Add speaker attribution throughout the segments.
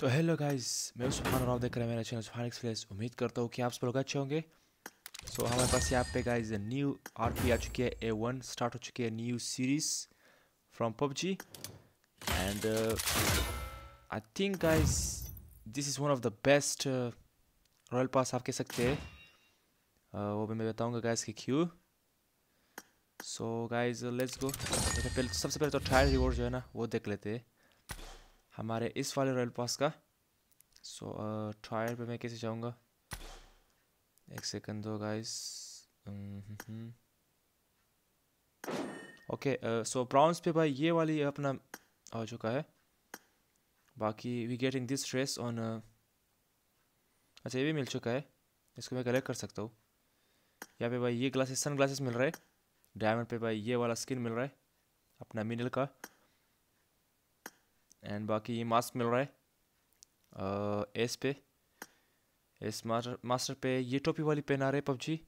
Speaker 1: तो hello guys मैं सुहान और आप देख रहे हैं मेरा चैनल सुहान एक्सप्रेस उम्मीद करता हूँ कि आप सब लोग अच्छे होंगे सो so, हमारे पास यहाँ पे गाइस न्यू आरपी आ चुकी है ए वन स्टार्ट हो चुकी है new series from PUBG and I think guys this is one of the best royal pass आप कह सकते हैं uh, वो भी मैं बताऊँगा गाइज के क्यू सो गाइज लेट्स गो सबसे पहले तो ट्रायल रिवॉर्ड जो है ना वो देख लेते हैं हमारे इस वाले रॉयल पास का सो uh, पे मैं कैसे जाऊंगा एक सेकंड दो गाइस ओके सो ब्राउन्स पे भाई ये वाली अपना हो चुका है बाकी we getting this dress on अच्छा ये भी मिल चुका है इसको मैं कलेक्ट कर सकता हूँ यहाँ पे भाई ये ग्लासेस सन ग्लासेस मिल रहे हैं डायमंड पे भाई ये वाला स्किन मिल रहा है अपना मिनल का एंड बाकी ये मास्क मिल रहा है एस पे एस मास्टर मास्टर पे ये टोपी वाली पेन आ रही है पबजी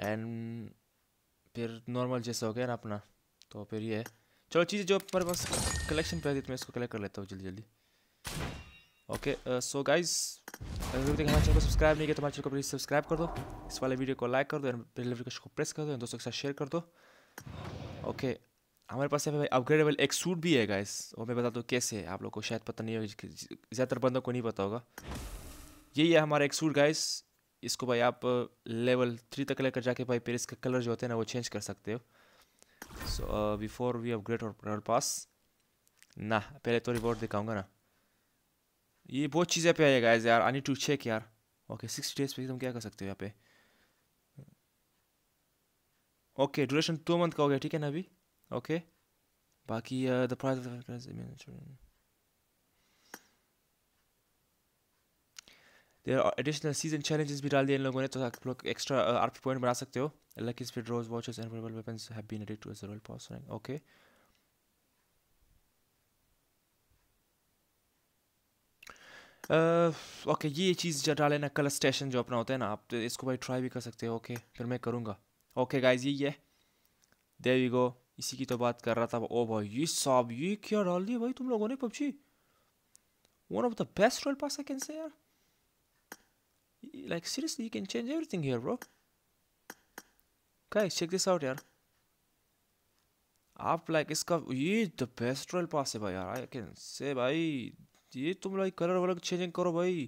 Speaker 1: एंड फिर नॉर्मल जैसा हो गया ना अपना तो फिर ये है चलो चीज़ें जो हमारे पास कलेक्शन पे थी तो मैं इसको कलेक्ट कर लेता हूँ जल्दी जल्दी ओके सो गाइज अगर तक हमारे चैनल को सब्सक्राइब नहीं किया तो हमारे चैनल को प्लीज़ सब्सक्राइब कर दो इस वाले वीडियो को लाइक कर दो एंड बेल को प्रेस कर दो दोस्तों के साथ शेयर कर दो ओके okay, हमारे पास अभी अपग्रेडेबल एक सूट भी है गाइस वो मैं बता दूँ कैसे है आप लोग को शायद पता नहीं होगा ज़्यादातर बंदों को नहीं पता होगा यही है हमारा एक सूट गाइस इसको भाई आप लेवल uh, थ्री तक लेकर जाके भाई फिर इसके कलर जो होते हैं ना वो चेंज कर सकते हो सो बिफोर वी अपग्रेड और पास ना पहले तो रिपोर्ट दिखाऊंगा ना ये बहुत चीज़ें पे आएगा गाइस यार आनी टू चेक यार ओके सिक्स डेज पे तुम क्या कर सकते हो यहाँ पे ओके ड्यूरेशन टू मंथ का हो गया ठीक है ना अभी ओके बाकी the There are additional season challenges भी डाल दिए इन लोगों ने तो आप लोग एक्स्ट्रा uh, RP पॉइंट बना सकते हो watches and रोज weapons have been added to added to a rank. Okay. Okay uh, okay, ये चीज़ डाले ना कलर स्टेशन जो अपना होता है ना आप तो इसको भाई ट्राई भी कर सकते हो ओके okay, फिर मैं करूँगा ओके गाइज ये है देवी गो इसी की तो बात कर रहा था ओ भाई ये सब ये क्या डाल दिया भाई तुम लोगों ने PUBG one of the best royal pass I can say यार like seriously you can change everything here bro guys check this out यार आप लाइक इसका ये द बेस्ट रोल पास है भाई यार आई कैन से भाई ये तुम लाइक कलर वाला चेंजिंग करो भाई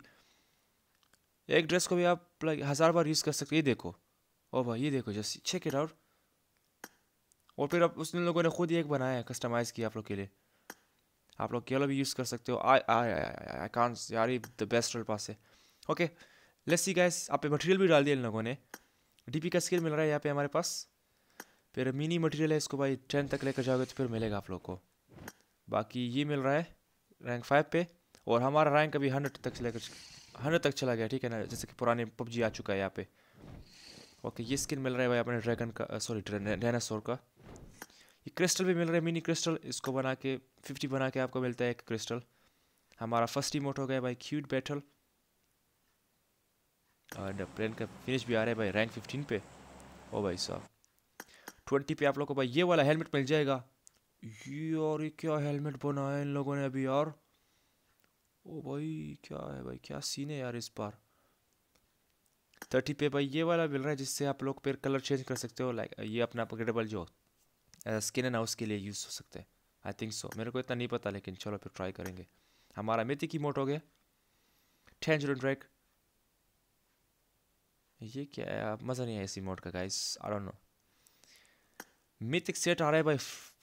Speaker 1: एक ड्रेस को भी आप लाइक हज़ार बार यूज़ कर सकते ये देखो ओ भाई ये देखो जस्ट चेक इट आउट और फिर अब उसने लोगों ने खुद ही एक बनाया है कस्टमाइज़ किया आप लोग के लिए आप लोग केलो भी यूज़ कर सकते हो आई आई आई कान यार द बेस्ट रोल पास है ओके लेट्स सी गैस आप पे मटेरियल भी डाल दिया इन लोगों ने डीपी का स्किल मिल रहा है यहाँ पे हमारे पास फिर मिनी मटेरियल है इसको भाई टेन तक लेकर जाओगे तो फिर मिलेगा आप लोग को बाकी ये मिल रहा है रैंक फाइव पे और हमारा रैंक अभी हंड्रेड तक लेकर हंड्रेड तक चला गया ठीक है ना जैसे कि पुराने पबजी आ चुका है यहाँ पे ओके ये स्किन मिल रहा है भाई अपने ड्रैगन का सॉरी डायनासोर का ये क्रिस्टल भी मिल रहे हैं मिनी क्रिस्टल इसको बना के फिफ्टी बना के आपको मिलता है एक क्रिस्टल हमारा फर्स्ट इमोट हो गया भाई क्यूट बैटल और प्लेन का फिनिश भी आ रहा है भाई रैंक फिफ्टीन पे ओ भाई साहब ट्वेंटी पे आप लोग को भाई ये वाला हेलमेट मिल जाएगा ये और ये क्या हेलमेट बना है इन लोगों ने अभी यार ओ भाई क्या है भाई क्या सीन है यार इस बार थर्टी पे भाई ये वाला मिल रहा है जिससे आप लोग फिर कलर चेंज कर सकते हो लाइक ये अपना अपग्रेडेबल जो स्किन एंड हाउस के लिए यूज़ हो सकते हैं आई थिंक सो मेरे को इतना नहीं पता लेकिन चलो फिर ट्राई करेंगे हमारा मेथी की मोट हो गया टेंजरन ड्रैक ये क्या है मज़ा नहीं आया इसी मोड का guys I don't know mythic set आ रहा है भाई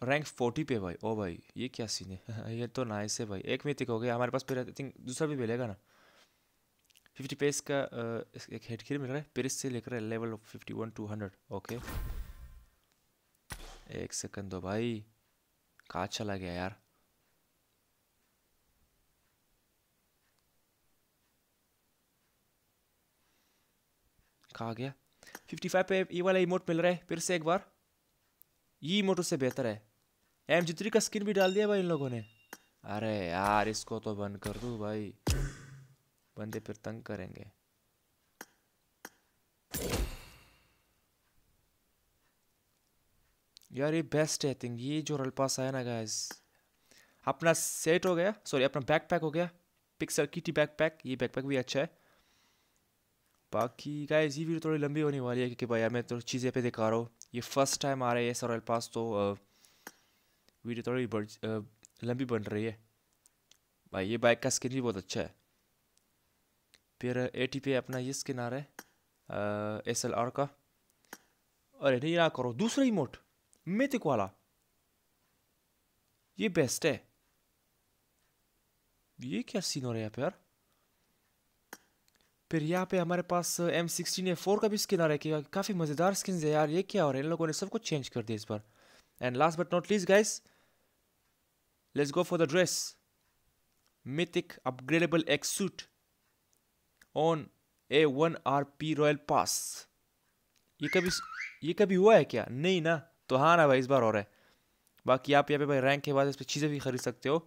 Speaker 1: रैंक फोर्टी पे भाई ओ भाई ये क्या सीन है ये तो नाइस है भाई एक मिथिक हो गया हमारे पास फिर आई थिंक दूसरा भी मिलेगा ना फिफ्टी पेस का एक खीर मिल रहा है पेरिस से लेकर level of fifty one two hundred okay एक सेकंड दो भाई कहा चला गया यार कहा गया 55 पे ये वाला इमोट मिल रहा है फिर से एक बार ये इमोट उससे बेहतर है एम जी का स्किन भी डाल दिया भाई इन लोगों ने अरे यार इसको तो बंद कर दू भाई बंदे फिर तंग करेंगे यार ये बेस्ट है आई थिंक ये जो रलपास आया ना गाइस अपना सेट हो गया सॉरी अपना बैकपैक हो गया पिक्सर टी बैकपैक ये बैकपैक भी अच्छा है बाकी गाइस ये वीडियो थोड़ी लंबी होने वाली है क्योंकि भाई यार मैं तो चीज़ें पे दिखा रहा हूँ ये फर्स्ट टाइम आ रहा है सर पास तो वीडियो थोड़ी बढ़ लंबी बन रही है भाई ये बाइक का स्किन भी बहुत अच्छा है फिर ए टी पे अपना ये स्किन आ रहा है एस एल आर का अरे नहीं ना करो दूसरा ही मोट मिथिक वाला ये बेस्ट है ये क्या सीन हो रहा है यहाँ पे यार फिर यहाँ पे हमारे पास एम सिक्सटीन ए फोर का भी स्किन आ रहा है काफ़ी मज़ेदार स्किन है यार ये क्या हो रहा है इन लोगों ने सब कुछ चेंज कर दिया इस बार and last but not least guys let's go for the dress mythic upgradable X suit on A one R P royal pass ये कभी ये कभी हुआ है क्या नहीं ना तो हाँ ना भाई इस बार और है बाकी आप यहाँ पे भाई रैंक के बाद इस पर चीज़ें भी खरीद सकते हो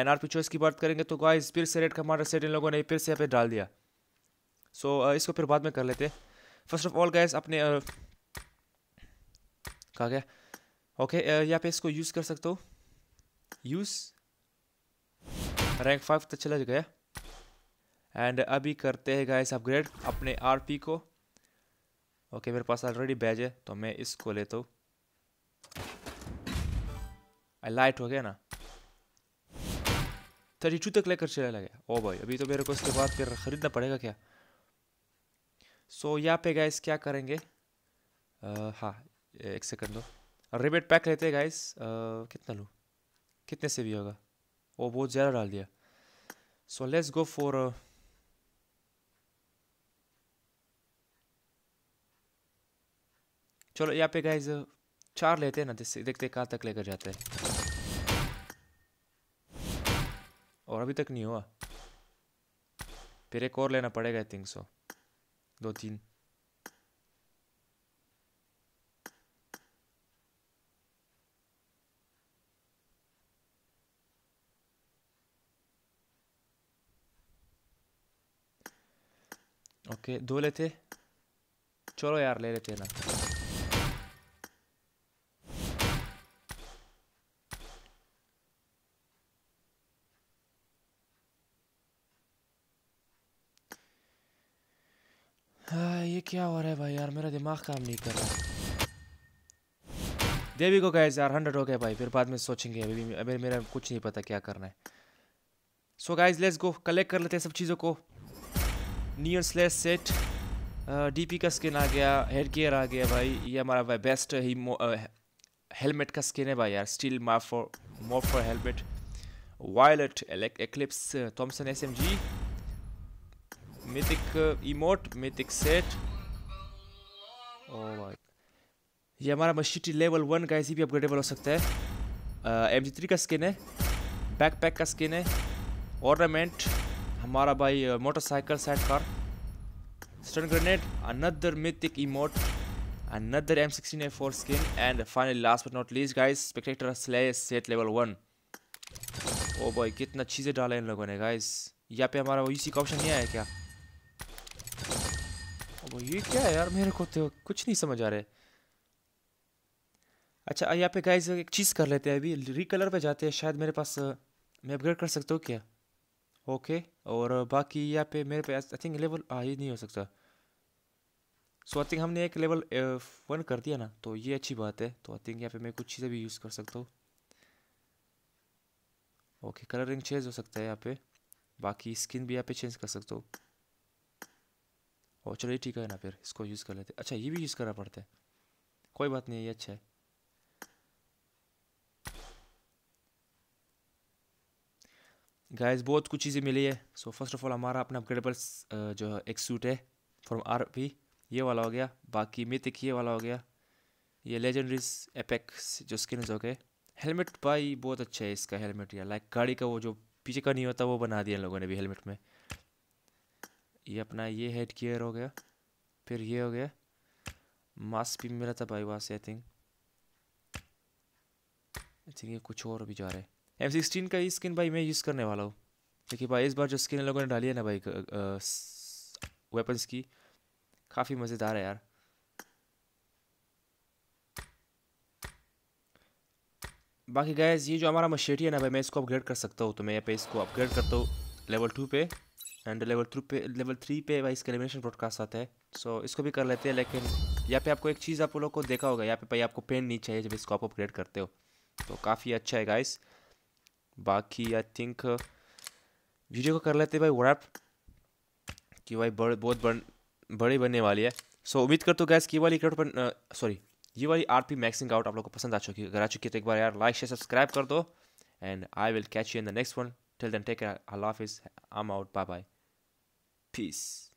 Speaker 1: एन आर पी चॉइस की बात करेंगे तो गाइस फिर से रेड कमांडर सेट इन लोगों ने फिर से यहाँ पे डाल दिया सो so, इसको फिर बाद में कर लेते फर्स्ट ऑफ ऑल गाइस अपने कहा गया ओके यहाँ पे इसको यूज़ कर सकते हो यूज़ रैंक फाइव तक चला गया एंड अभी करते हैं गाइस अपग्रेड अपने पी को ओके okay, मेरे पास ऑलरेडी बैज है तो मैं इसको लेता हूँ आई लाइट हो गया ना थर्टी टू तक लेकर चला गया ओ भाई अभी तो मेरे को इसके बाद फिर ख़रीदना पड़ेगा क्या सो so, यहाँ पे गाइस क्या करेंगे uh, हाँ एक सेकंड दो रिबेट पैक लेते हैं गाइस uh, कितना लूँ कितने से भी होगा ओ बहुत ज़्यादा डाल दिया सो लेट्स गो फॉर चलो यहाँ पे गाइस चार लेते हैं ना जिससे देखते कहाँ तक लेकर जाते हैं और अभी तक नहीं हुआ फिर एक और लेना पड़ेगा आई थिंक सो दो तीन ओके okay, दो लेते चलो यार ले लेते हैं ना क्या हो रहा है भाई यार मेरा दिमाग काम नहीं कर रहा देवी को गए यार हंड्रेड हो गया भाई फिर बाद में सोचेंगे अभी अभी मेरा कुछ नहीं पता क्या करना है so guys let's go collect कर लेते हैं सब चीज़ों को नियर स्लेस सेट डीपी का स्किन आ गया हेड गियर आ गया भाई ये हमारा भाई बेस्ट ही हेलमेट का स्किन है भाई यार स्टील माफॉर मोफर helmet violet eclipse Thomson S M G mythic emote mythic set Oh ये हमारा मशीटी लेवल वन का इसी भी अपग्रेडेबल हो सकता है एम जी थ्री का स्किन है बैक पैक का स्किन है ऑर्नामेंट हमारा भाई motorcycle set car stun grenade another mythic emote another M16A4 four and and last last not not guys Spectator स्लेस सेट लेवल वन ओ भाई boy कितना चीज़ें डाला इन लोगों ने गाइस यहाँ पे हमारा इसी का ऑप्शन नहीं आया क्या अब ये क्या है यार मेरे को तो कुछ नहीं समझ आ रहा है अच्छा यहाँ पे गाइज एक चीज़ कर लेते हैं अभी रिकलर पे जाते हैं शायद मेरे पास मैं अपग्रेड कर सकता हूँ क्या ओके और बाकी यहाँ पे मेरे पे आई थिंक लेवल आ ही नहीं हो सकता सो आई थिंक हमने एक लेवल वन कर दिया ना तो ये अच्छी बात है तो आई थिंक यहाँ पे मैं कुछ चीज़ें भी यूज़ कर सकता हूँ ओके कलरिंग चेंज हो सकता है यहाँ पे बाकी स्किन भी यहाँ पे चेंज कर सकता हूँ और चलो ये ठीक है ना फिर इसको यूज़ कर लेते अच्छा ये भी यूज़ करना पड़ता है कोई बात नहीं ये अच्छा है गाइस बहुत कुछ चीज़ें मिली है सो फर्स्ट ऑफ ऑल हमारा अपना अपग्रेडेबल जो है एक सूट है फ्रॉम आर पी ये वाला हो गया बाकी मिथिक ये वाला हो गया ये लेजेंडरीज एपेक्स जो स्किन हो गए हेलमेट भाई बहुत अच्छा है इसका हेलमेट या लाइक गाड़ी का वो जो पीछे का नहीं होता वो बना दिया लोगों ने भी हेलमेट में ये अपना ये हेड गियर हो गया फिर ये हो गया मास्क भी मिला था भाई वहाँ से आई थिंक आई थिंक ये कुछ और भी जा रहा है एम सिक्सटीन का ही स्किन भाई मैं यूज़ करने वाला हूँ देखिए भाई इस बार जो स्किन लोगों ने डाली है ना भाई वेपन्स की काफ़ी मज़ेदार है यार बाकी गैस ये जो हमारा मशेटी है ना भाई मैं इसको अपग्रेड कर सकता हूँ तो मैं यहाँ पे इसको अपग्रेड करता हूँ लेवल टू पे एंड लेवल थ्रू पे लेवल थ्री पे भाई इसके एलिमिनेशन ब्रॉडकास्ट आता है सो so, इसको भी कर लेते हैं लेकिन यहाँ पे आपको एक चीज़ आप लोग को देखा होगा यहाँ पे भाई आपको पेन नहीं चाहिए जब इसको आप अपग्रेड करते हो तो काफ़ी अच्छा है गाइस बाकी आई थिंक वीडियो को कर लेते भाई वैप कि भाई बड़, बहुत बड़, बड़ी बनने वाली है सो so, उम्मीद करता हूँ गैस की वाली क्रेड पर सॉरी ये वाली आर पी मैक्सिंग आउट आप लोग को पसंद आ चुकी है अगर आ चुकी है तो एक बार यार लाइक शेयर सब्सक्राइब कर दो and I will catch you in the next one till then take अल्लाह हाफिज़ I out bye bye Peace.